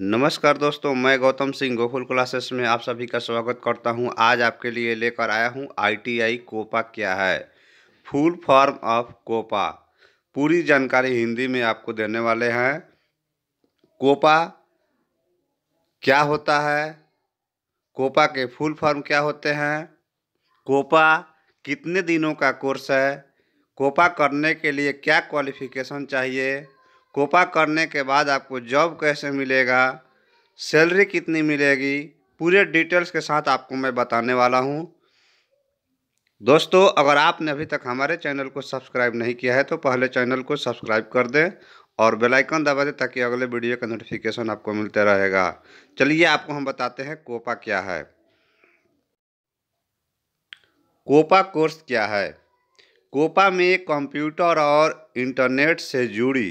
नमस्कार दोस्तों मैं गौतम सिंह गोकुल क्लासेस में आप सभी का स्वागत करता हूं आज आपके लिए लेकर आया हूं आईटीआई कोपा क्या है फुल फॉर्म ऑफ कोपा पूरी जानकारी हिंदी में आपको देने वाले हैं कोपा क्या होता है कोपा के फुल फॉर्म क्या होते हैं कोपा कितने दिनों का कोर्स है कोपा करने के लिए क्या क्वालिफिकेशन चाहिए कोपा करने के बाद आपको जॉब कैसे मिलेगा सैलरी कितनी मिलेगी पूरे डिटेल्स के साथ आपको मैं बताने वाला हूँ दोस्तों अगर आपने अभी तक हमारे चैनल को सब्सक्राइब नहीं किया है तो पहले चैनल को सब्सक्राइब कर दें और बेल आइकन दबा दें ताकि अगले वीडियो का नोटिफिकेशन आपको मिलते रहेगा चलिए आपको हम बताते हैं कोपा क्या है कोपा कोर्स क्या है कोपा में कंप्यूटर और इंटरनेट से जुड़ी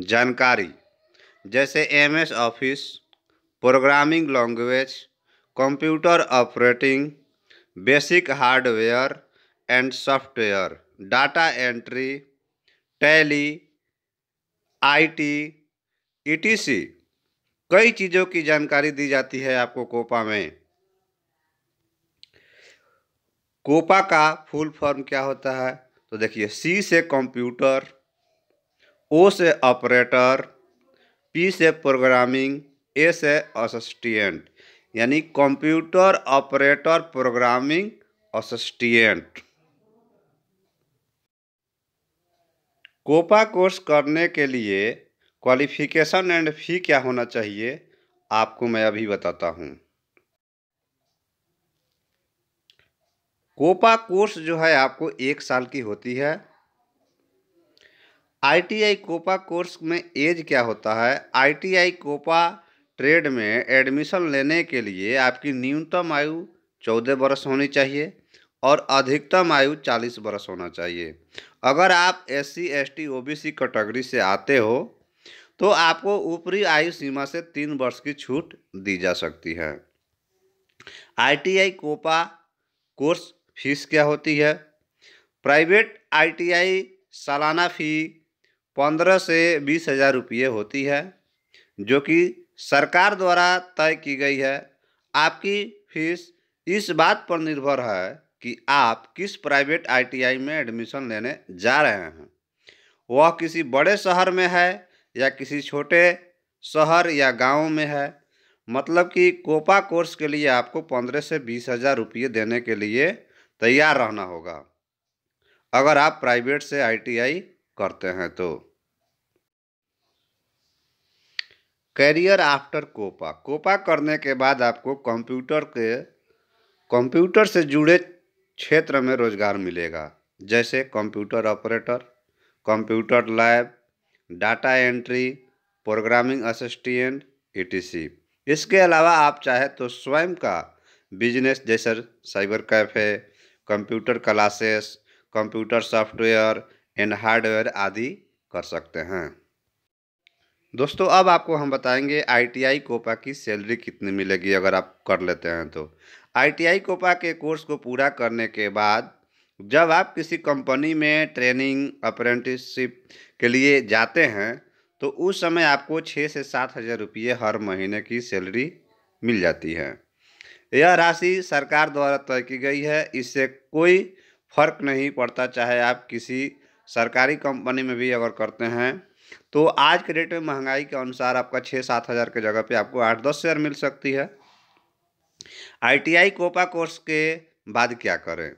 जानकारी जैसे M S office programming language computer operating basic hardware and software data entry Tally IT ETC कई चीज़ों की जानकारी दी जाती है आपको कोपा में कोपा का फुल फॉर्म क्या होता है तो देखिए सी से कंप्यूटर ओ से ऑपरेटर पी से प्रोग्रामिंग ए से असिस्टेंट यानी computer operator programming assistant COPA course करने के लिए क्वालिफिकेशन एंड फी क्या होना चाहिए आपको मैं अभी बताता हूँ कोपा कोर्स जो है आपको एक साल की होती है आईटीआई कोपा कोर्स में एज क्या होता है आईटीआई कोपा ट्रेड में एडमिशन लेने के लिए आपकी न्यूनतम आयु चौदह बरस होनी चाहिए और अधिकतम आयु चालीस बरस होना चाहिए अगर आप S C S T O B C category से आते हो तो आपको ऊपरी आयु सीमा से तीन वर्ष की छूट दी जा सकती है आईटीआई कोपा कोर्स फीस क्या होती है प्राइवेट आईटीआई सालाना फ़ी पंद्रह से बीस हज़ार रुपये होती है जो कि सरकार द्वारा तय की गई है आपकी फीस इस बात पर निर्भर है कि आप किस प्राइवेट आईटीआई में एडमिशन लेने जा रहे हैं वह किसी बड़े शहर में है या किसी छोटे शहर या गांव में है मतलब कि कोपा कोर्स के लिए आपको पंद्रह से बीस हज़ार रुपये देने के लिए तैयार रहना होगा अगर आप प्राइवेट से आईटीआई करते हैं तो कैरियर आफ्टर कोपा कोपा करने के बाद आपको कंप्यूटर के कंप्यूटर से जुड़े क्षेत्र में रोजगार मिलेगा जैसे computer operator computer lab data entry programming assistant ETC इसके अलावा आप चाहे तो स्वयं का बिजनेस जैसे cyber cafe computer classes computer software and hardware आदि कर सकते हैं दोस्तों अब आपको हम बताएंगे आईटीआई कोपा की सैलरी कितनी मिलेगी अगर आप कर लेते हैं तो आईटीआई कोपा के कोर्स को पूरा करने के बाद जब आप किसी कंपनी में ट्रेनिंग अप्रेंटिसशिप के लिए जाते हैं तो उस समय आपको छः से सात हज़ार रुपये हर महीने की सैलरी मिल जाती है यह राशि सरकार द्वारा तय की गई है इससे कोई फर्क नहीं पड़ता चाहे आप किसी सरकारी कंपनी में भी अगर करते हैं तो आज के डेट में महंगाई के अनुसार आपका छः सात हज़ार के जगह पे आपको आठ दस हज़ार मिल सकती है आईटीआई कोपा कोर्स के बाद क्या करें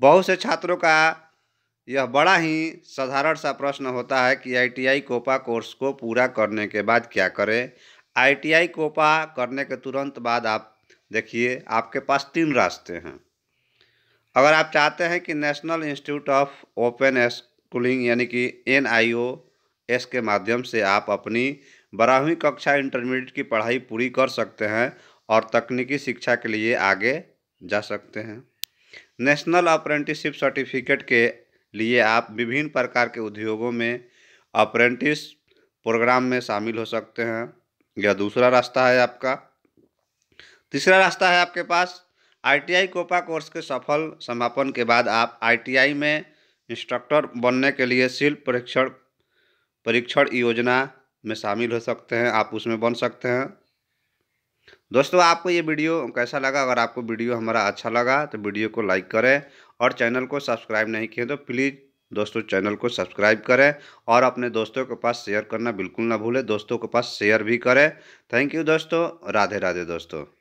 बहुत से छात्रों का यह बड़ा ही साधारण सा प्रश्न होता है कि आईटीआई कोपा कोर्स को पूरा करने के बाद क्या करें आईटीआई कोपा करने के तुरंत बाद आप देखिए आपके पास तीन रास्ते हैं अगर आप चाहते हैं कि national institute of open schooling यानी कि एन एस के माध्यम से आप अपनी बारहवीं कक्षा इंटरमीडिएट की पढ़ाई पूरी कर सकते हैं और तकनीकी शिक्षा के लिए आगे जा सकते हैं नेशनल अप्रेंटिसशिप सर्टिफिकेट के लिए आप विभिन्न प्रकार के उद्योगों में अप्रेंटिस प्रोग्राम में शामिल हो सकते हैं यह दूसरा रास्ता है आपका तीसरा रास्ता है आपके पास आईटीआई कोपा कोर्स के सफल समापन के बाद आप आईटीआई में इंस्ट्रक्टर बनने के लिए शिल्प परीक्षण परीक्षण योजना में शामिल हो सकते हैं आप उसमें बन सकते हैं दोस्तों आपको ये वीडियो कैसा लगा अगर आपको वीडियो हमारा अच्छा लगा तो वीडियो को लाइक करें और चैनल को सब्सक्राइब नहीं किए तो प्लीज़ दोस्तों चैनल को सब्सक्राइब करें और अपने दोस्तों के पास शेयर करना बिल्कुल ना भूलें दोस्तों के पास शेयर भी करें थैंक यू दोस्तों राधे राधे दोस्तों